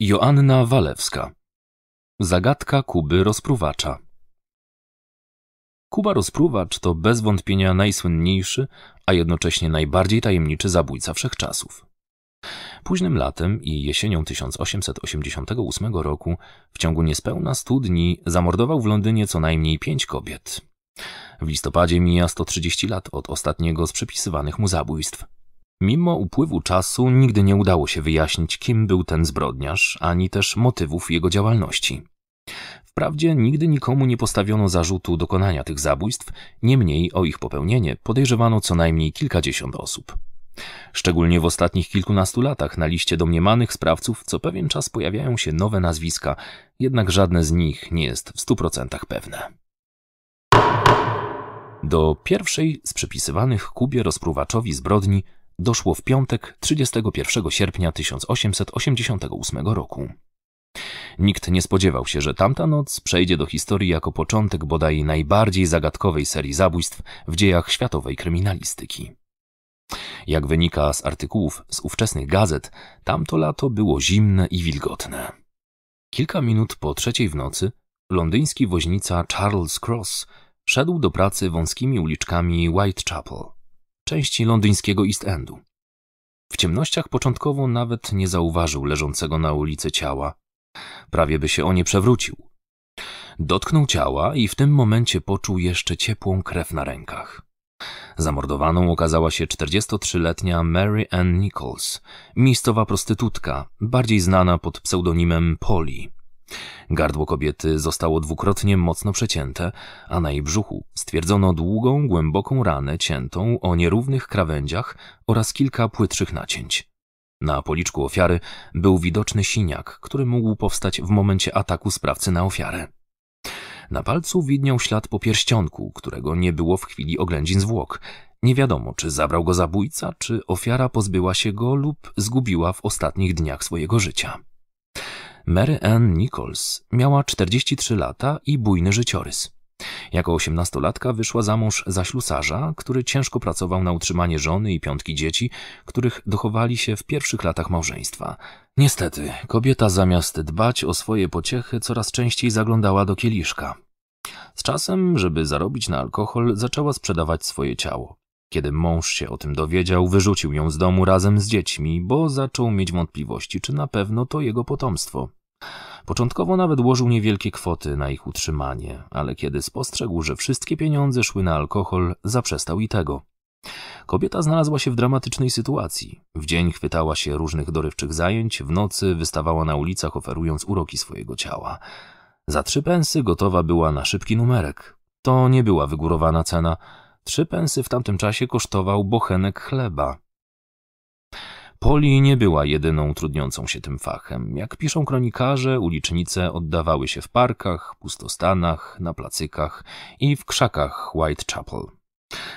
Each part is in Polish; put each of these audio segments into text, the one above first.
Joanna Walewska Zagadka Kuby Rozpruwacza Kuba Rozpruwacz to bez wątpienia najsłynniejszy, a jednocześnie najbardziej tajemniczy zabójca wszechczasów. Późnym latem i jesienią 1888 roku w ciągu niespełna 100 dni zamordował w Londynie co najmniej pięć kobiet. W listopadzie mija 130 lat od ostatniego z przypisywanych mu zabójstw – Mimo upływu czasu nigdy nie udało się wyjaśnić, kim był ten zbrodniarz, ani też motywów jego działalności. Wprawdzie nigdy nikomu nie postawiono zarzutu dokonania tych zabójstw, niemniej o ich popełnienie podejrzewano co najmniej kilkadziesiąt osób. Szczególnie w ostatnich kilkunastu latach na liście domniemanych sprawców co pewien czas pojawiają się nowe nazwiska, jednak żadne z nich nie jest w stu procentach pewne. Do pierwszej z przypisywanych Kubie rozpruwaczowi zbrodni doszło w piątek 31 sierpnia 1888 roku. Nikt nie spodziewał się, że tamta noc przejdzie do historii jako początek bodaj najbardziej zagadkowej serii zabójstw w dziejach światowej kryminalistyki. Jak wynika z artykułów z ówczesnych gazet, tamto lato było zimne i wilgotne. Kilka minut po trzeciej w nocy londyński woźnica Charles Cross szedł do pracy wąskimi uliczkami Whitechapel części londyńskiego East Endu. W ciemnościach początkowo nawet nie zauważył leżącego na ulicy ciała. Prawie by się o nie przewrócił. Dotknął ciała i w tym momencie poczuł jeszcze ciepłą krew na rękach. Zamordowaną okazała się 43-letnia Mary Ann Nichols, miejscowa prostytutka, bardziej znana pod pseudonimem Polly. Gardło kobiety zostało dwukrotnie mocno przecięte, a na jej brzuchu stwierdzono długą, głęboką ranę ciętą o nierównych krawędziach oraz kilka płytszych nacięć. Na policzku ofiary był widoczny siniak, który mógł powstać w momencie ataku sprawcy na ofiarę. Na palcu widniał ślad po pierścionku, którego nie było w chwili oględzin zwłok. Nie wiadomo, czy zabrał go zabójca, czy ofiara pozbyła się go lub zgubiła w ostatnich dniach swojego życia. Mary Ann Nichols miała 43 lata i bujny życiorys. Jako osiemnastolatka wyszła za mąż za ślusarza, który ciężko pracował na utrzymanie żony i piątki dzieci, których dochowali się w pierwszych latach małżeństwa. Niestety, kobieta zamiast dbać o swoje pociechy coraz częściej zaglądała do kieliszka. Z czasem, żeby zarobić na alkohol, zaczęła sprzedawać swoje ciało. Kiedy mąż się o tym dowiedział, wyrzucił ją z domu razem z dziećmi, bo zaczął mieć wątpliwości, czy na pewno to jego potomstwo. Początkowo nawet łożył niewielkie kwoty na ich utrzymanie, ale kiedy spostrzegł, że wszystkie pieniądze szły na alkohol, zaprzestał i tego. Kobieta znalazła się w dramatycznej sytuacji. W dzień chwytała się różnych dorywczych zajęć, w nocy wystawała na ulicach oferując uroki swojego ciała. Za trzy pensy gotowa była na szybki numerek. To nie była wygórowana cena. Trzy pensy w tamtym czasie kosztował bochenek chleba. Poli nie była jedyną trudniącą się tym fachem. Jak piszą kronikarze, ulicznice oddawały się w parkach, pustostanach, na placykach i w krzakach Whitechapel.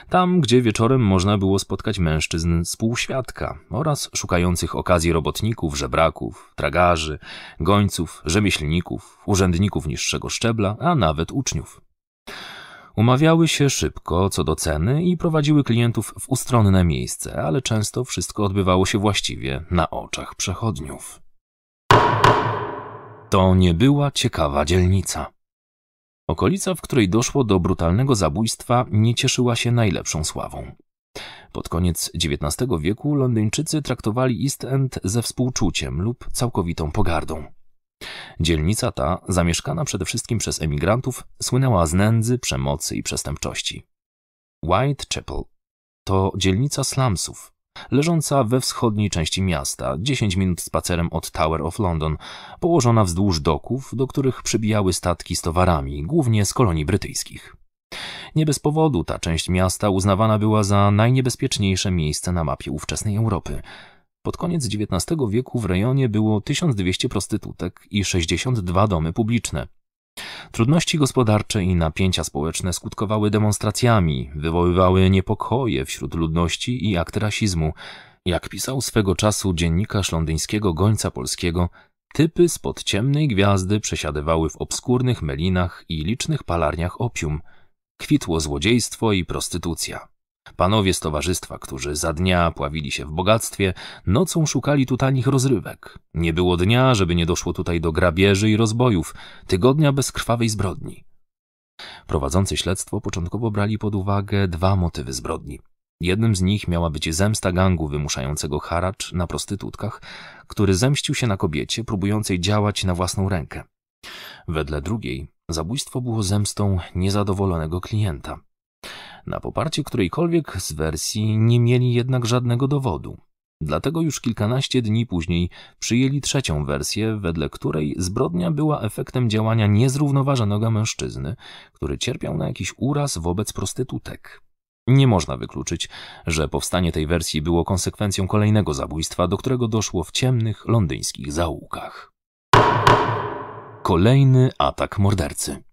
Tam, gdzie wieczorem można było spotkać mężczyzn z półświadka oraz szukających okazji robotników, żebraków, tragarzy, gońców, rzemieślników, urzędników niższego szczebla, a nawet uczniów. Umawiały się szybko co do ceny i prowadziły klientów w ustronne miejsce, ale często wszystko odbywało się właściwie na oczach przechodniów. To nie była ciekawa dzielnica. Okolica, w której doszło do brutalnego zabójstwa, nie cieszyła się najlepszą sławą. Pod koniec XIX wieku Londyńczycy traktowali East End ze współczuciem lub całkowitą pogardą. Dzielnica ta, zamieszkana przede wszystkim przez emigrantów, słynęła z nędzy, przemocy i przestępczości. Whitechapel to dzielnica slumsów, leżąca we wschodniej części miasta, 10 minut spacerem od Tower of London, położona wzdłuż doków, do których przybijały statki z towarami, głównie z kolonii brytyjskich. Nie bez powodu ta część miasta uznawana była za najniebezpieczniejsze miejsce na mapie ówczesnej Europy – pod koniec XIX wieku w rejonie było 1200 prostytutek i 62 domy publiczne. Trudności gospodarcze i napięcia społeczne skutkowały demonstracjami, wywoływały niepokoje wśród ludności i akt rasizmu. Jak pisał swego czasu dziennikarz londyńskiego Gońca Polskiego, typy spod ciemnej gwiazdy przesiadywały w obskurnych melinach i licznych palarniach opium. Kwitło złodziejstwo i prostytucja. Panowie z towarzystwa, którzy za dnia pławili się w bogactwie, nocą szukali tu tanich rozrywek. Nie było dnia, żeby nie doszło tutaj do grabieży i rozbojów, tygodnia bez krwawej zbrodni. Prowadzący śledztwo początkowo brali pod uwagę dwa motywy zbrodni. Jednym z nich miała być zemsta gangu wymuszającego haracz na prostytutkach, który zemścił się na kobiecie próbującej działać na własną rękę. Wedle drugiej, zabójstwo było zemstą niezadowolonego klienta na poparcie którejkolwiek z wersji nie mieli jednak żadnego dowodu. Dlatego już kilkanaście dni później przyjęli trzecią wersję, wedle której zbrodnia była efektem działania niezrównoważonego mężczyzny, który cierpiał na jakiś uraz wobec prostytutek. Nie można wykluczyć, że powstanie tej wersji było konsekwencją kolejnego zabójstwa, do którego doszło w ciemnych londyńskich zaułkach. Kolejny atak mordercy.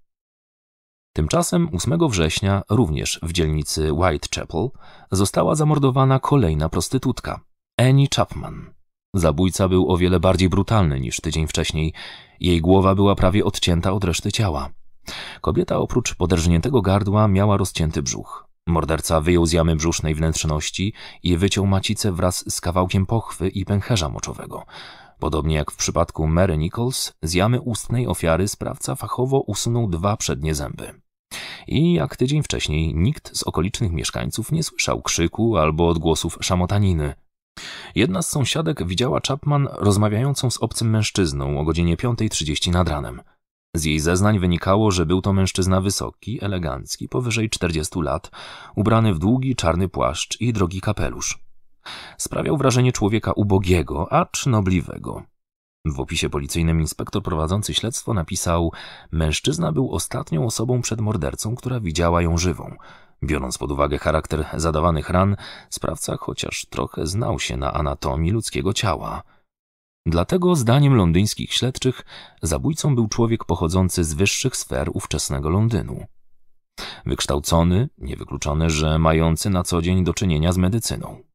Tymczasem 8 września, również w dzielnicy Whitechapel, została zamordowana kolejna prostytutka, Annie Chapman. Zabójca był o wiele bardziej brutalny niż tydzień wcześniej. Jej głowa była prawie odcięta od reszty ciała. Kobieta oprócz poderżniętego gardła miała rozcięty brzuch. Morderca wyjął z jamy brzusznej wnętrzności i wyciął macicę wraz z kawałkiem pochwy i pęcherza moczowego. Podobnie jak w przypadku Mary Nichols, z jamy ustnej ofiary sprawca fachowo usunął dwa przednie zęby i jak tydzień wcześniej nikt z okolicznych mieszkańców nie słyszał krzyku albo odgłosów szamotaniny. Jedna z sąsiadek widziała Chapman rozmawiającą z obcym mężczyzną o godzinie 5.30 nad ranem. Z jej zeznań wynikało, że był to mężczyzna wysoki, elegancki, powyżej 40 lat, ubrany w długi czarny płaszcz i drogi kapelusz. Sprawiał wrażenie człowieka ubogiego, acz nobliwego. W opisie policyjnym inspektor prowadzący śledztwo napisał: Mężczyzna był ostatnią osobą przed mordercą, która widziała ją żywą. Biorąc pod uwagę charakter zadawanych ran, sprawca chociaż trochę znał się na anatomii ludzkiego ciała. Dlatego, zdaniem londyńskich śledczych, zabójcą był człowiek pochodzący z wyższych sfer ówczesnego Londynu. Wykształcony, niewykluczone, że mający na co dzień do czynienia z medycyną.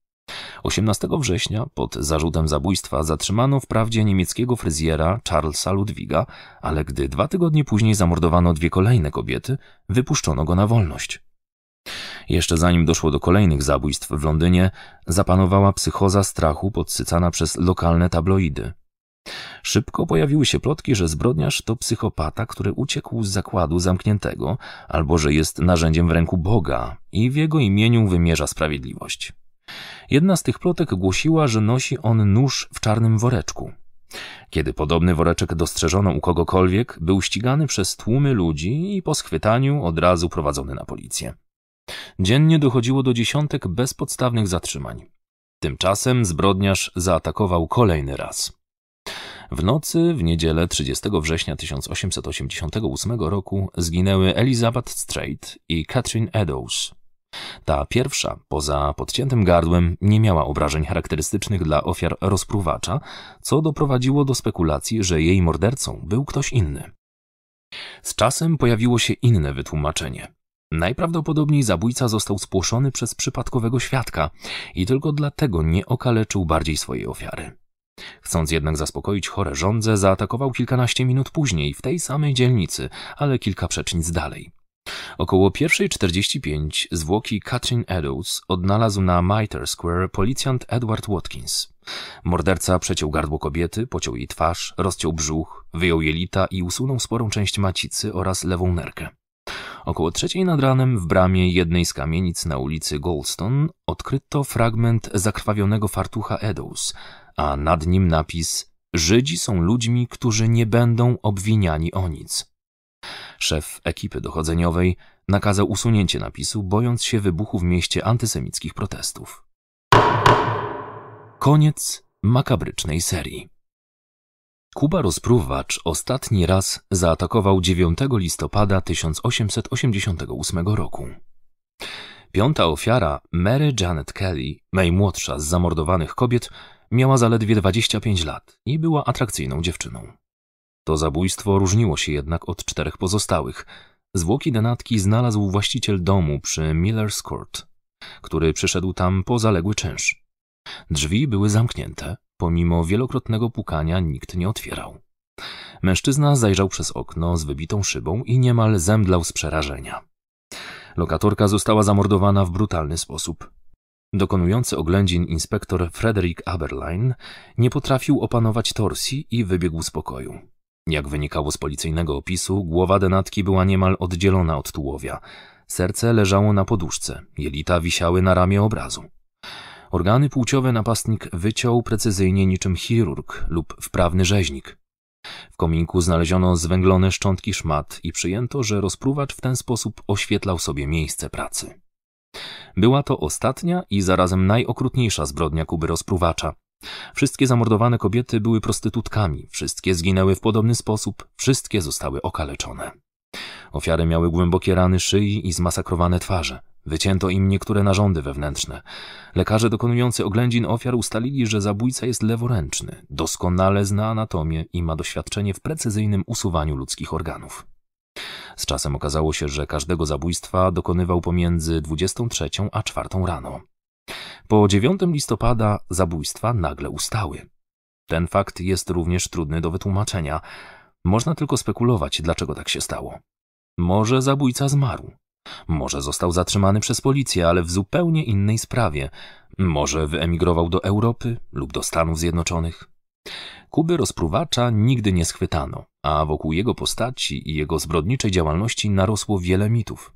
18 września pod zarzutem zabójstwa zatrzymano wprawdzie niemieckiego fryzjera Charlesa Ludwiga, ale gdy dwa tygodnie później zamordowano dwie kolejne kobiety, wypuszczono go na wolność. Jeszcze zanim doszło do kolejnych zabójstw w Londynie, zapanowała psychoza strachu podsycana przez lokalne tabloidy. Szybko pojawiły się plotki, że zbrodniarz to psychopata, który uciekł z zakładu zamkniętego, albo że jest narzędziem w ręku Boga i w jego imieniu wymierza sprawiedliwość. Jedna z tych plotek głosiła, że nosi on nóż w czarnym woreczku. Kiedy podobny woreczek dostrzeżono u kogokolwiek, był ścigany przez tłumy ludzi i po schwytaniu od razu prowadzony na policję. Dziennie dochodziło do dziesiątek bezpodstawnych zatrzymań. Tymczasem zbrodniarz zaatakował kolejny raz. W nocy w niedzielę 30 września 1888 roku zginęły Elizabeth Strait i Catherine Eddowes, ta pierwsza, poza podciętym gardłem, nie miała obrażeń charakterystycznych dla ofiar rozpruwacza, co doprowadziło do spekulacji, że jej mordercą był ktoś inny. Z czasem pojawiło się inne wytłumaczenie. Najprawdopodobniej zabójca został spłoszony przez przypadkowego świadka i tylko dlatego nie okaleczył bardziej swojej ofiary. Chcąc jednak zaspokoić chore żądze, zaatakował kilkanaście minut później w tej samej dzielnicy, ale kilka przecznic dalej. Około 1.45 zwłoki Katrin Eddowes odnalazł na Mitre Square policjant Edward Watkins. Morderca przeciął gardło kobiety, pociął jej twarz, rozciął brzuch, wyjął jelita i usunął sporą część macicy oraz lewą nerkę. Około trzeciej nad ranem w bramie jednej z kamienic na ulicy Goldstone odkryto fragment zakrwawionego fartucha Eddowes, a nad nim napis Żydzi są ludźmi, którzy nie będą obwiniani o nic. Szef ekipy dochodzeniowej nakazał usunięcie napisu, bojąc się wybuchu w mieście antysemickich protestów. Koniec makabrycznej serii. Kuba Rozpruwacz ostatni raz zaatakował 9 listopada 1888 roku. Piąta ofiara, Mary Janet Kelly, najmłodsza z zamordowanych kobiet, miała zaledwie 25 lat i była atrakcyjną dziewczyną. To zabójstwo różniło się jednak od czterech pozostałych. Zwłoki denatki znalazł właściciel domu przy Miller's Court, który przyszedł tam po zaległy czynsz. Drzwi były zamknięte, pomimo wielokrotnego pukania nikt nie otwierał. Mężczyzna zajrzał przez okno z wybitą szybą i niemal zemdlał z przerażenia. Lokatorka została zamordowana w brutalny sposób. Dokonujący oględzin inspektor Frederick Aberline nie potrafił opanować torsji i wybiegł z pokoju. Jak wynikało z policyjnego opisu, głowa denatki była niemal oddzielona od tułowia. Serce leżało na poduszce, jelita wisiały na ramię obrazu. Organy płciowe napastnik wyciął precyzyjnie niczym chirurg lub wprawny rzeźnik. W kominku znaleziono zwęglone szczątki szmat i przyjęto, że rozpruwacz w ten sposób oświetlał sobie miejsce pracy. Była to ostatnia i zarazem najokrutniejsza zbrodnia Kuby rozpruwacza, Wszystkie zamordowane kobiety były prostytutkami, wszystkie zginęły w podobny sposób, wszystkie zostały okaleczone. Ofiary miały głębokie rany szyi i zmasakrowane twarze. Wycięto im niektóre narządy wewnętrzne. Lekarze dokonujący oględzin ofiar ustalili, że zabójca jest leworęczny, doskonale zna anatomię i ma doświadczenie w precyzyjnym usuwaniu ludzkich organów. Z czasem okazało się, że każdego zabójstwa dokonywał pomiędzy 23 a 4 rano. Po 9 listopada zabójstwa nagle ustały. Ten fakt jest również trudny do wytłumaczenia. Można tylko spekulować, dlaczego tak się stało. Może zabójca zmarł. Może został zatrzymany przez policję, ale w zupełnie innej sprawie. Może wyemigrował do Europy lub do Stanów Zjednoczonych. Kuby rozpruwacza nigdy nie schwytano, a wokół jego postaci i jego zbrodniczej działalności narosło wiele mitów.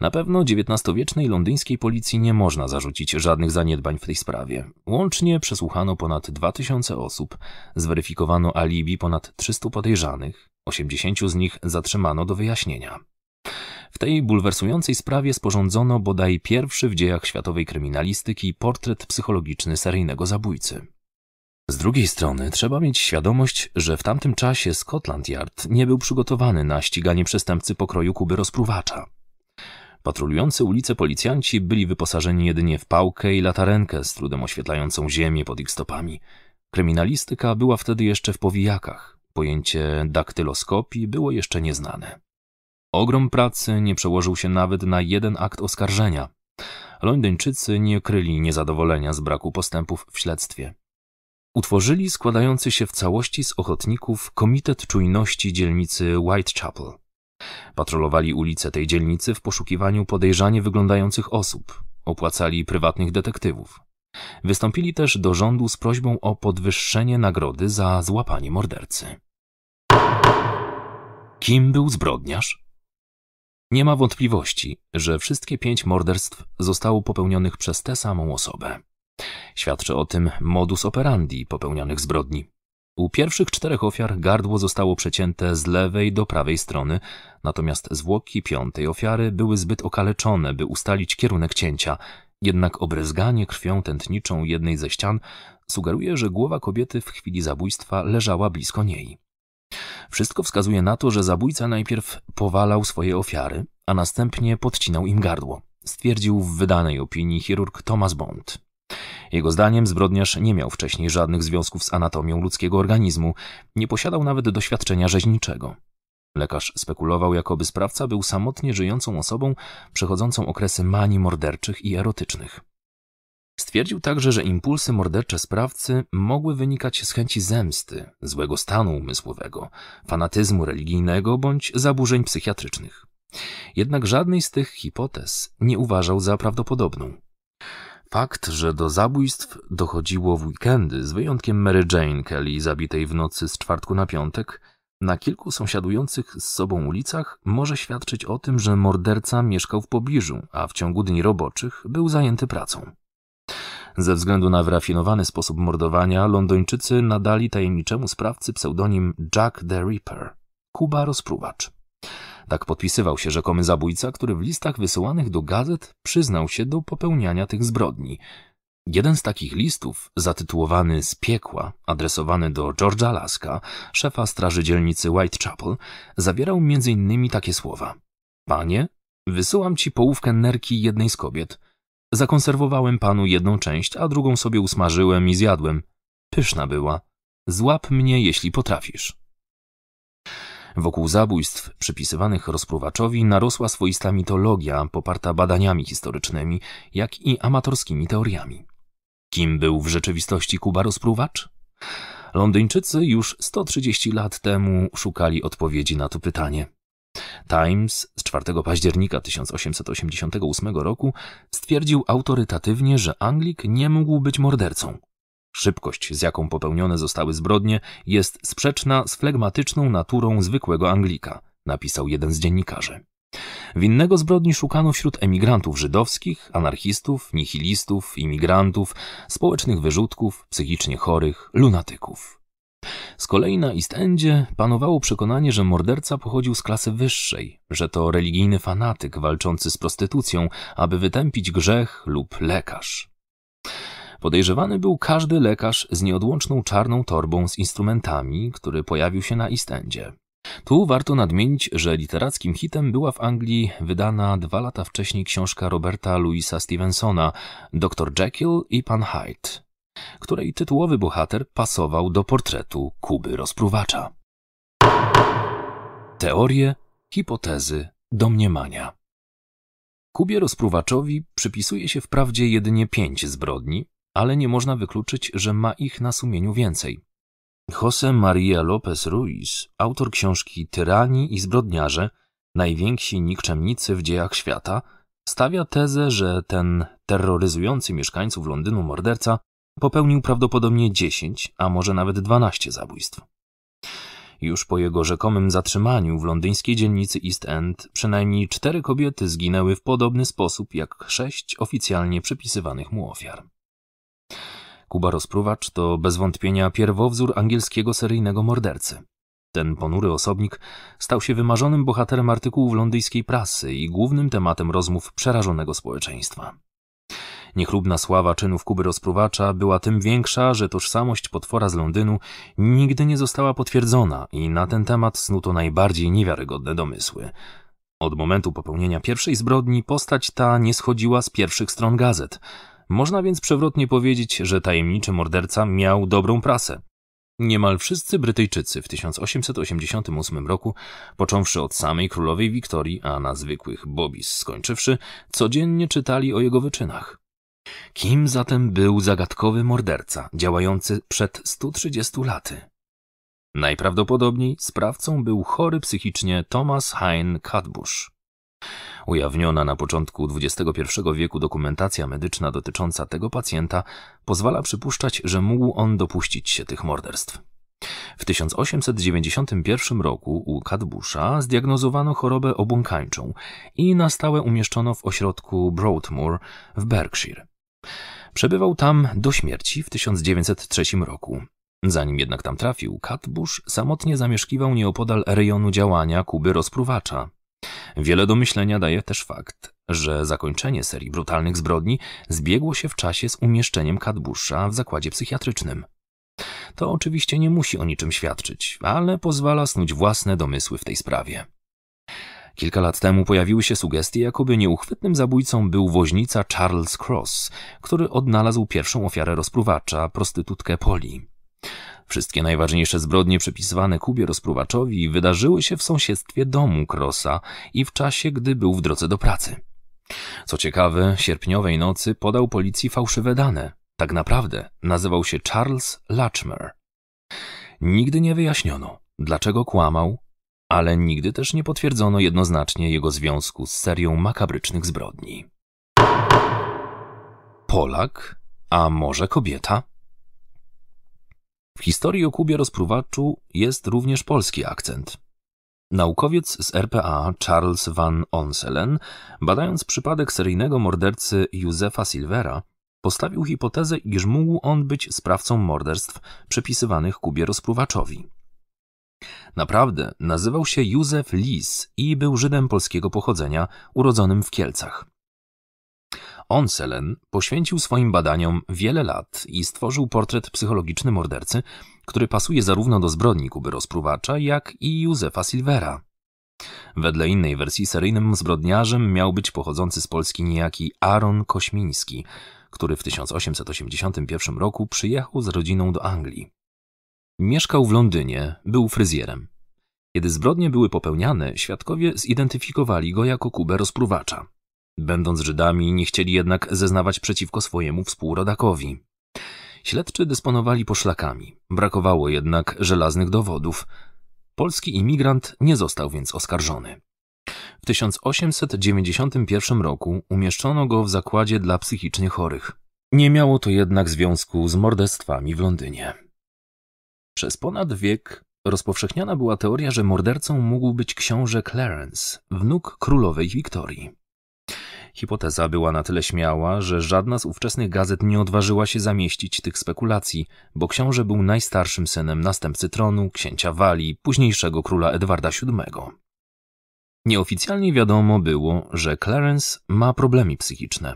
Na pewno XIX-wiecznej londyńskiej policji nie można zarzucić żadnych zaniedbań w tej sprawie. Łącznie przesłuchano ponad 2000 osób, zweryfikowano alibi ponad 300 podejrzanych, 80 z nich zatrzymano do wyjaśnienia. W tej bulwersującej sprawie sporządzono bodaj pierwszy w dziejach światowej kryminalistyki portret psychologiczny seryjnego zabójcy. Z drugiej strony trzeba mieć świadomość, że w tamtym czasie Scotland Yard nie był przygotowany na ściganie przestępcy pokroju Kuby Rozpruwacza. Patrolujący ulice policjanci byli wyposażeni jedynie w pałkę i latarenkę z trudem oświetlającą ziemię pod ich stopami. Kryminalistyka była wtedy jeszcze w powijakach. Pojęcie daktyloskopii było jeszcze nieznane. Ogrom pracy nie przełożył się nawet na jeden akt oskarżenia. Londyńczycy nie kryli niezadowolenia z braku postępów w śledztwie. Utworzyli składający się w całości z ochotników Komitet Czujności dzielnicy Whitechapel. Patrolowali ulice tej dzielnicy w poszukiwaniu podejrzanie wyglądających osób, opłacali prywatnych detektywów. Wystąpili też do rządu z prośbą o podwyższenie nagrody za złapanie mordercy. Kim był zbrodniarz? Nie ma wątpliwości, że wszystkie pięć morderstw zostało popełnionych przez tę samą osobę. Świadczy o tym modus operandi popełnianych zbrodni. U pierwszych czterech ofiar gardło zostało przecięte z lewej do prawej strony, natomiast zwłoki piątej ofiary były zbyt okaleczone, by ustalić kierunek cięcia. Jednak obryzganie krwią tętniczą jednej ze ścian sugeruje, że głowa kobiety w chwili zabójstwa leżała blisko niej. Wszystko wskazuje na to, że zabójca najpierw powalał swoje ofiary, a następnie podcinał im gardło, stwierdził w wydanej opinii chirurg Thomas Bond. Jego zdaniem zbrodniarz nie miał wcześniej żadnych związków z anatomią ludzkiego organizmu, nie posiadał nawet doświadczenia rzeźniczego. Lekarz spekulował, jakoby sprawca był samotnie żyjącą osobą przechodzącą okresy manii morderczych i erotycznych. Stwierdził także, że impulsy mordercze sprawcy mogły wynikać z chęci zemsty, złego stanu umysłowego, fanatyzmu religijnego bądź zaburzeń psychiatrycznych. Jednak żadnej z tych hipotez nie uważał za prawdopodobną. Fakt, że do zabójstw dochodziło w weekendy, z wyjątkiem Mary Jane Kelly, zabitej w nocy z czwartku na piątek, na kilku sąsiadujących z sobą ulicach, może świadczyć o tym, że morderca mieszkał w pobliżu, a w ciągu dni roboczych był zajęty pracą. Ze względu na wyrafinowany sposób mordowania, Londończycy nadali tajemniczemu sprawcy pseudonim Jack the Ripper, Kuba Rozpruwacz. Tak podpisywał się rzekomy zabójca, który w listach wysyłanych do gazet przyznał się do popełniania tych zbrodni. Jeden z takich listów, zatytułowany Z piekła, adresowany do George'a Laska, szefa straży dzielnicy Whitechapel, zawierał m.in. takie słowa. Panie, wysyłam ci połówkę nerki jednej z kobiet. Zakonserwowałem panu jedną część, a drugą sobie usmażyłem i zjadłem. Pyszna była. Złap mnie, jeśli potrafisz. Wokół zabójstw przypisywanych rozpruwaczowi narosła swoista mitologia poparta badaniami historycznymi, jak i amatorskimi teoriami. Kim był w rzeczywistości Kuba rozpruwacz? Londyńczycy już 130 lat temu szukali odpowiedzi na to pytanie. Times z 4 października 1888 roku stwierdził autorytatywnie, że Anglik nie mógł być mordercą. Szybkość, z jaką popełnione zostały zbrodnie, jest sprzeczna z flegmatyczną naturą zwykłego Anglika, napisał jeden z dziennikarzy. Winnego zbrodni szukano wśród emigrantów żydowskich, anarchistów, nihilistów, imigrantów, społecznych wyrzutków, psychicznie chorych, lunatyków. Z kolei na East Endzie panowało przekonanie, że morderca pochodził z klasy wyższej, że to religijny fanatyk walczący z prostytucją, aby wytępić grzech lub lekarz. Podejrzewany był każdy lekarz z nieodłączną czarną torbą z instrumentami, który pojawił się na Istendzie. Tu warto nadmienić, że literackim hitem była w Anglii wydana dwa lata wcześniej książka Roberta Louisa Stevensona Dr. Jekyll i Pan Hyde, której tytułowy bohater pasował do portretu Kuby Rozpruwacza. Teorie, hipotezy, domniemania. Kubie Rozpruwaczowi przypisuje się wprawdzie jedynie pięć zbrodni, ale nie można wykluczyć, że ma ich na sumieniu więcej. José María López Ruiz, autor książki Tyrani i zbrodniarze, najwięksi nikczemnicy w dziejach świata, stawia tezę, że ten terroryzujący mieszkańców Londynu morderca popełnił prawdopodobnie 10, a może nawet 12 zabójstw. Już po jego rzekomym zatrzymaniu w londyńskiej dzielnicy East End przynajmniej cztery kobiety zginęły w podobny sposób jak sześć oficjalnie przypisywanych mu ofiar. Kuba Rozpruwacz to bez wątpienia pierwowzór angielskiego seryjnego mordercy. Ten ponury osobnik stał się wymarzonym bohaterem artykułów londyjskiej prasy i głównym tematem rozmów przerażonego społeczeństwa. Niechlubna sława czynów Kuby Rozpruwacza była tym większa, że tożsamość potwora z Londynu nigdy nie została potwierdzona i na ten temat snuto najbardziej niewiarygodne domysły. Od momentu popełnienia pierwszej zbrodni postać ta nie schodziła z pierwszych stron gazet – można więc przewrotnie powiedzieć, że tajemniczy morderca miał dobrą prasę. Niemal wszyscy Brytyjczycy w 1888 roku, począwszy od samej królowej Wiktorii, a na zwykłych Bobis skończywszy, codziennie czytali o jego wyczynach. Kim zatem był zagadkowy morderca działający przed 130 laty? Najprawdopodobniej sprawcą był chory psychicznie Thomas Hein Cadbush. Ujawniona na początku XXI wieku dokumentacja medyczna dotycząca tego pacjenta pozwala przypuszczać, że mógł on dopuścić się tych morderstw. W 1891 roku u Kadbusza zdiagnozowano chorobę obłąkańczą i na stałe umieszczono w ośrodku Broadmoor w Berkshire. Przebywał tam do śmierci w 1903 roku. Zanim jednak tam trafił, Katbusz samotnie zamieszkiwał nieopodal rejonu działania Kuby Rozpruwacza, Wiele do myślenia daje też fakt, że zakończenie serii brutalnych zbrodni zbiegło się w czasie z umieszczeniem Kadbusza w zakładzie psychiatrycznym. To oczywiście nie musi o niczym świadczyć, ale pozwala snuć własne domysły w tej sprawie. Kilka lat temu pojawiły się sugestie, jakoby nieuchwytnym zabójcą był woźnica Charles Cross, który odnalazł pierwszą ofiarę rozpruwacza, prostytutkę Poli. Wszystkie najważniejsze zbrodnie przypisywane Kubie rozpruwaczowi wydarzyły się w sąsiedztwie domu Krosa i w czasie, gdy był w drodze do pracy. Co ciekawe, sierpniowej nocy podał policji fałszywe dane. Tak naprawdę nazywał się Charles Latchmer. Nigdy nie wyjaśniono, dlaczego kłamał, ale nigdy też nie potwierdzono jednoznacznie jego związku z serią makabrycznych zbrodni. Polak, a może kobieta? W historii o Kubie rozpruwaczu jest również polski akcent. Naukowiec z RPA Charles van Onselen, badając przypadek seryjnego mordercy Józefa Silvera, postawił hipotezę, iż mógł on być sprawcą morderstw przepisywanych Kubie rozpruwaczowi. Naprawdę nazywał się Józef Lis i był Żydem polskiego pochodzenia, urodzonym w Kielcach. Onselen poświęcił swoim badaniom wiele lat i stworzył portret psychologiczny mordercy, który pasuje zarówno do zbrodni Kuby Rozpruwacza, jak i Józefa Silvera. Wedle innej wersji seryjnym zbrodniarzem miał być pochodzący z Polski niejaki Aaron Kośmiński, który w 1881 roku przyjechał z rodziną do Anglii. Mieszkał w Londynie, był fryzjerem. Kiedy zbrodnie były popełniane, świadkowie zidentyfikowali go jako Kubę Rozpruwacza. Będąc Żydami, nie chcieli jednak zeznawać przeciwko swojemu współrodakowi. Śledczy dysponowali poszlakami, brakowało jednak żelaznych dowodów. Polski imigrant nie został więc oskarżony. W 1891 roku umieszczono go w zakładzie dla psychicznie chorych. Nie miało to jednak związku z morderstwami w Londynie. Przez ponad wiek rozpowszechniana była teoria, że mordercą mógł być książę Clarence, wnuk królowej Wiktorii. Hipoteza była na tyle śmiała, że żadna z ówczesnych gazet nie odważyła się zamieścić tych spekulacji, bo książę był najstarszym synem następcy tronu, księcia Walii, późniejszego króla Edwarda VII. Nieoficjalnie wiadomo było, że Clarence ma problemy psychiczne.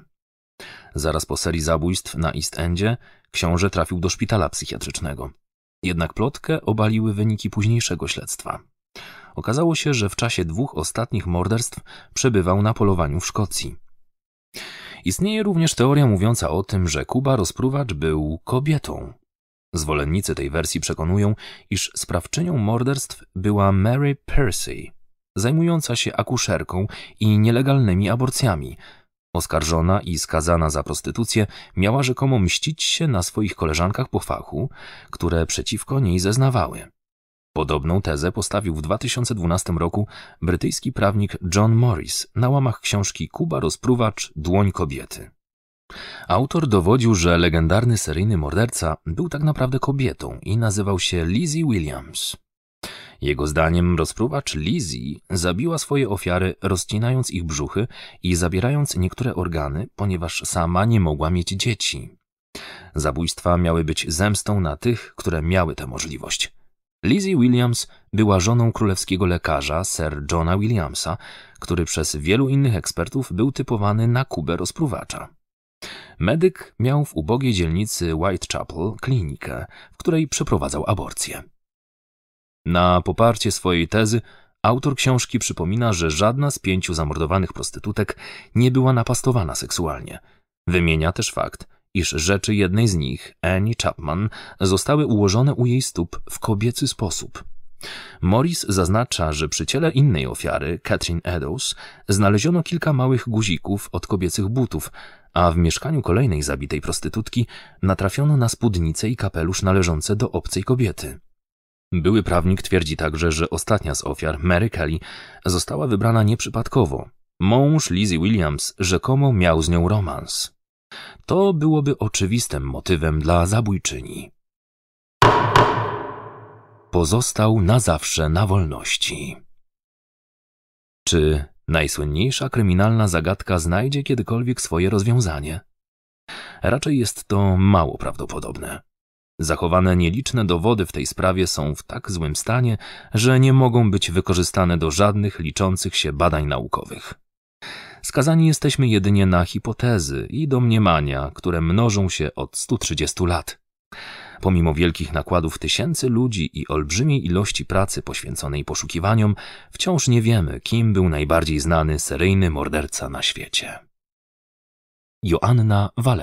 Zaraz po serii zabójstw na East Endzie książę trafił do szpitala psychiatrycznego. Jednak plotkę obaliły wyniki późniejszego śledztwa. Okazało się, że w czasie dwóch ostatnich morderstw przebywał na polowaniu w Szkocji. Istnieje również teoria mówiąca o tym, że Kuba rozpruwacz był kobietą. Zwolennicy tej wersji przekonują, iż sprawczynią morderstw była Mary Percy, zajmująca się akuszerką i nielegalnymi aborcjami. Oskarżona i skazana za prostytucję, miała rzekomo mścić się na swoich koleżankach po fachu, które przeciwko niej zeznawały. Podobną tezę postawił w 2012 roku brytyjski prawnik John Morris na łamach książki Kuba Rozpruwacz Dłoń Kobiety. Autor dowodził, że legendarny seryjny morderca był tak naprawdę kobietą i nazywał się Lizzie Williams. Jego zdaniem rozpruwacz Lizzie zabiła swoje ofiary, rozcinając ich brzuchy i zabierając niektóre organy, ponieważ sama nie mogła mieć dzieci. Zabójstwa miały być zemstą na tych, które miały tę możliwość. Lizzie Williams była żoną królewskiego lekarza Sir Johna Williamsa, który przez wielu innych ekspertów był typowany na Kubę rozpruwacza. Medyk miał w ubogiej dzielnicy Whitechapel klinikę, w której przeprowadzał aborcję. Na poparcie swojej tezy autor książki przypomina, że żadna z pięciu zamordowanych prostytutek nie była napastowana seksualnie. Wymienia też fakt, iż rzeczy jednej z nich, Annie Chapman, zostały ułożone u jej stóp w kobiecy sposób. Morris zaznacza, że przy ciele innej ofiary, Catherine Eddowes, znaleziono kilka małych guzików od kobiecych butów, a w mieszkaniu kolejnej zabitej prostytutki natrafiono na spódnicę i kapelusz należące do obcej kobiety. Były prawnik twierdzi także, że ostatnia z ofiar, Mary Kelly, została wybrana nieprzypadkowo. Mąż Lizzie Williams rzekomo miał z nią romans to byłoby oczywistym motywem dla zabójczyni. Pozostał na zawsze na wolności. Czy najsłynniejsza kryminalna zagadka znajdzie kiedykolwiek swoje rozwiązanie? Raczej jest to mało prawdopodobne. Zachowane nieliczne dowody w tej sprawie są w tak złym stanie, że nie mogą być wykorzystane do żadnych liczących się badań naukowych skazani jesteśmy jedynie na hipotezy i domniemania, które mnożą się od 130 lat. Pomimo wielkich nakładów tysięcy ludzi i olbrzymiej ilości pracy poświęconej poszukiwaniom, wciąż nie wiemy, kim był najbardziej znany seryjny morderca na świecie. Joanna Walew